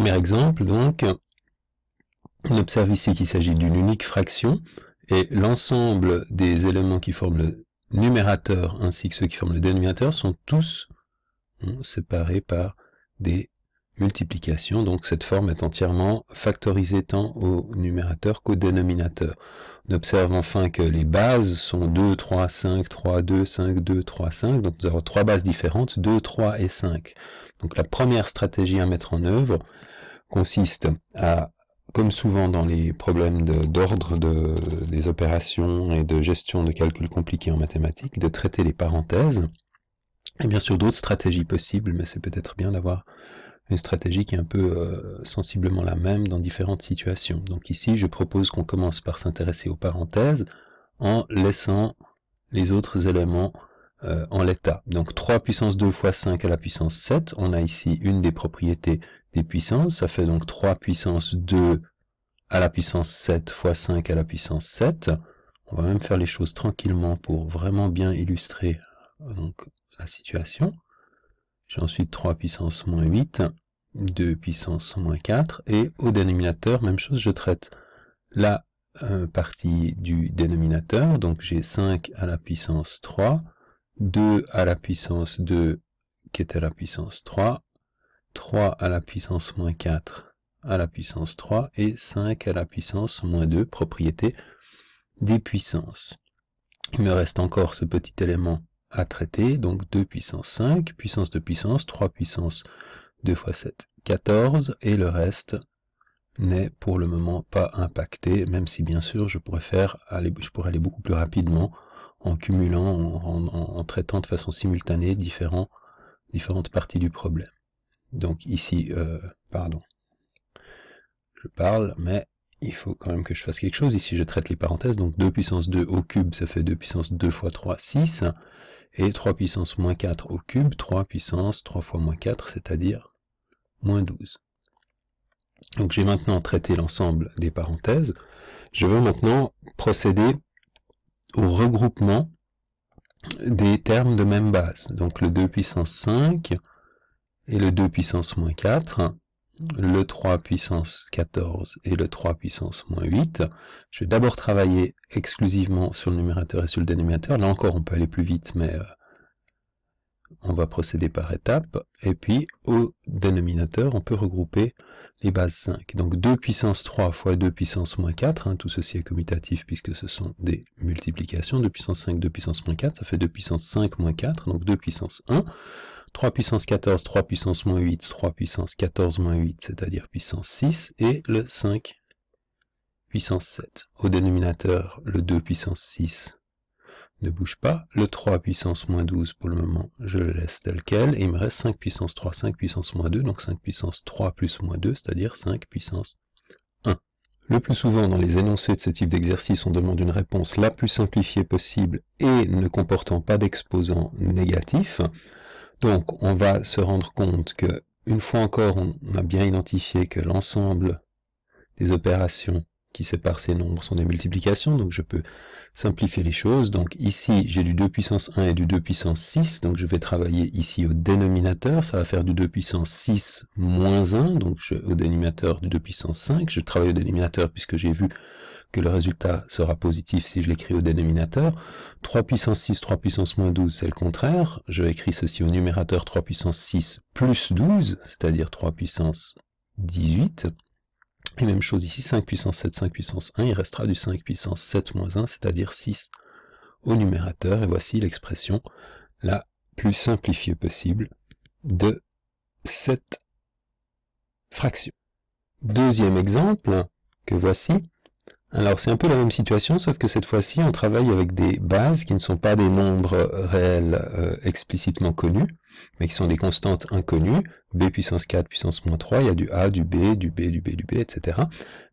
premier exemple, donc, on observe ici qu'il s'agit d'une unique fraction, et l'ensemble des éléments qui forment le numérateur ainsi que ceux qui forment le dénominateur sont tous hein, séparés par des multiplication. Donc cette forme est entièrement factorisée tant au numérateur qu'au dénominateur. On observe enfin que les bases sont 2, 3, 5, 3, 2, 5, 2, 3, 5. Donc nous avons trois bases différentes, 2, 3 et 5. Donc la première stratégie à mettre en œuvre consiste à comme souvent dans les problèmes d'ordre des opérations et de gestion de calculs compliqués en mathématiques, de traiter les parenthèses. Et bien sûr d'autres stratégies possibles, mais c'est peut-être bien d'avoir une stratégie qui est un peu euh, sensiblement la même dans différentes situations. Donc ici, je propose qu'on commence par s'intéresser aux parenthèses en laissant les autres éléments euh, en l'état. Donc 3 puissance 2 fois 5 à la puissance 7, on a ici une des propriétés des puissances, ça fait donc 3 puissance 2 à la puissance 7 fois 5 à la puissance 7. On va même faire les choses tranquillement pour vraiment bien illustrer euh, la situation. J'ai ensuite 3 puissance moins 8 2 puissance moins 4, et au dénominateur, même chose, je traite la euh, partie du dénominateur, donc j'ai 5 à la puissance 3, 2 à la puissance 2 qui est à la puissance 3, 3 à la puissance moins 4 à la puissance 3 et 5 à la puissance moins 2, propriété des puissances. Il me reste encore ce petit élément à traiter, donc 2 puissance 5, puissance de puissance, 3 puissance 2 fois 7, 14, et le reste n'est pour le moment pas impacté, même si bien sûr je pourrais, faire aller, je pourrais aller beaucoup plus rapidement en cumulant, en, traitant de façon simultanée différentes parties du problème. Donc ici, euh, pardon, je parle, mais il faut quand même que je fasse quelque chose. Ici, je traite les parenthèses, donc 2 puissance 2 au cube, ça fait 2 puissance 2 fois 3, 6 et 3 puissance moins 4 au cube, 3 puissance 3 fois moins 4, c'est-à-dire moins 12. Donc j'ai maintenant traité l'ensemble des parenthèses. Je veux maintenant procéder au regroupement des termes de même base. Donc le 2 puissance 5 et le 2 puissance moins 4 le 3 puissance 14 et le 3 puissance moins 8. Je vais d'abord travailler exclusivement sur le numérateur et sur le dénominateur. Là encore, on peut aller plus vite, mais euh, on va procéder par étapes. Et puis, au dénominateur, on peut regrouper les bases 5. Donc 2 puissance 3 fois 2 puissance moins 4. Hein, tout ceci est commutatif puisque ce sont des multiplications. 2 puissance 5, 2 puissance moins 4, ça fait 2 puissance 5 moins 4, donc 2 puissance 1. 3 puissance 14, 3 puissance moins 8, 3 puissance 14 moins 8, c'est-à-dire puissance 6, et le 5 puissance 7. Au dénominateur, le 2 puissance 6 ne bouge pas. Le 3 puissance moins 12, pour le moment, je le laisse tel quel. Et il me reste 5 puissance 3, 5 puissance moins 2, donc 5 puissance 3 plus moins 2, c'est-à-dire 5 puissance 1. Le plus souvent, dans les énoncés de ce type d'exercice, on demande une réponse la plus simplifiée possible et ne comportant pas d'exposant négatif. Donc, on va se rendre compte que, une fois encore, on a bien identifié que l'ensemble des opérations qui séparent ces nombres sont des multiplications, donc je peux simplifier les choses. Donc ici, j'ai du 2 puissance 1 et du 2 puissance 6, donc je vais travailler ici au dénominateur, ça va faire du 2 puissance 6 moins 1, donc au dénominateur du 2 puissance 5, je travaille au dénominateur puisque j'ai vu que le résultat sera positif si je l'écris au dénominateur. 3 puissance 6, 3 puissance moins 12, c'est le contraire. Je écris ceci au numérateur 3 puissance 6 plus 12, c'est-à-dire 3 puissance 18. Et même chose ici, 5 puissance 7, 5 puissance 1, il restera du 5 puissance 7 moins 1, c'est-à-dire 6 au numérateur, et voici l'expression la plus simplifiée possible de cette fraction. Deuxième exemple que voici, alors c'est un peu la même situation, sauf que cette fois-ci, on travaille avec des bases qui ne sont pas des nombres euh, réels euh, explicitement connus, mais qui sont des constantes inconnues, b puissance 4, puissance moins 3, il y a du a, du b, du b, du b, du b, etc.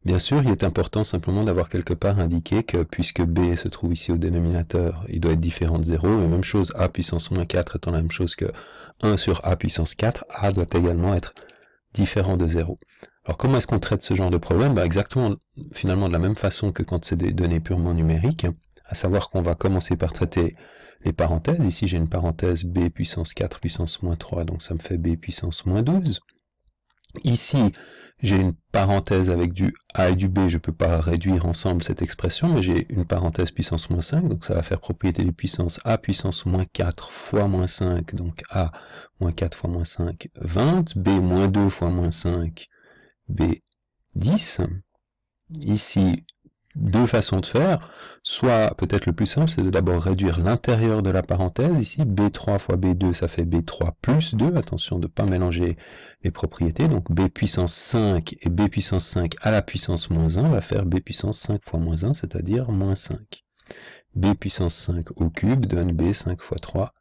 Bien sûr, il est important simplement d'avoir quelque part indiqué que puisque b se trouve ici au dénominateur, il doit être différent de 0, et même chose, a puissance moins 4 étant la même chose que 1 sur a puissance 4, a doit également être différent de 0. Alors comment est-ce qu'on traite ce genre de problème bah Exactement, finalement, de la même façon que quand c'est des données purement numériques, à savoir qu'on va commencer par traiter les parenthèses. Ici, j'ai une parenthèse b puissance 4 puissance moins 3, donc ça me fait b puissance moins 12. Ici, j'ai une parenthèse avec du a et du b, je ne peux pas réduire ensemble cette expression, mais j'ai une parenthèse puissance moins 5, donc ça va faire propriété des puissances a puissance moins 4 fois moins 5, donc a moins 4 fois moins 5, 20, b moins 2 fois moins 5, B10. Ici, deux façons de faire. Soit, peut-être le plus simple, c'est de d'abord réduire l'intérieur de la parenthèse. Ici, B3 fois B2, ça fait B3 plus 2. Attention de ne pas mélanger les propriétés. Donc B puissance 5 et B puissance 5 à la puissance moins 1 va faire B puissance 5 fois moins 1, c'est-à-dire moins 5. B puissance 5 au cube donne B5 fois 3,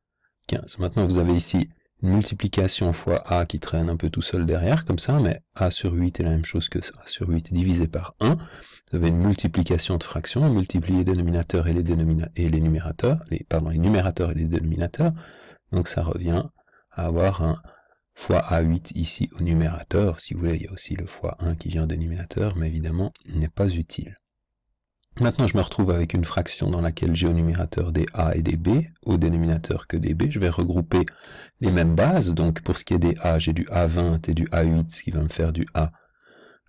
15. Maintenant, vous avez ici une multiplication fois a qui traîne un peu tout seul derrière, comme ça, mais a sur 8 est la même chose que ça, a sur 8 divisé par 1. Vous avez une multiplication de fractions, multiplier les dénominateurs et les, et les numérateurs, pardon, les numérateurs et les dénominateurs. Donc ça revient à avoir un fois a8 ici au numérateur. Si vous voulez, il y a aussi le fois 1 qui vient au dénominateur, mais évidemment, il n'est pas utile. Maintenant, je me retrouve avec une fraction dans laquelle j'ai au numérateur des A et des B, au dénominateur que des B. Je vais regrouper les mêmes bases. Donc, pour ce qui est des A, j'ai du A20 et du A8, ce qui va me faire du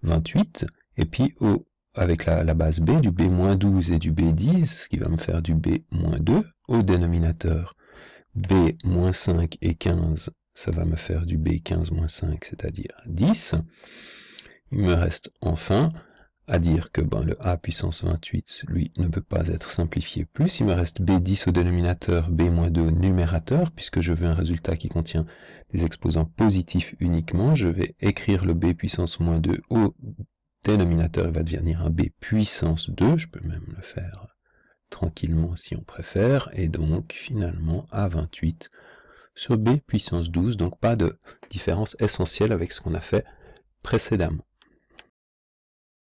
A28. Et puis, au, avec la, base B, du B-12 et du B10, ce qui va me faire du B-2. Au dénominateur B-5 et 15, ça va me faire du B15-5, c'est-à-dire 10. Il me reste enfin à dire que ben, le a puissance 28, lui, ne peut pas être simplifié plus. Il me reste b10 au dénominateur, b-2 au numérateur, puisque je veux un résultat qui contient des exposants positifs uniquement. Je vais écrire le b puissance moins 2 au dénominateur, il va devenir un b puissance 2. Je peux même le faire tranquillement si on préfère. Et donc, finalement, a28 sur b puissance 12, donc pas de différence essentielle avec ce qu'on a fait précédemment.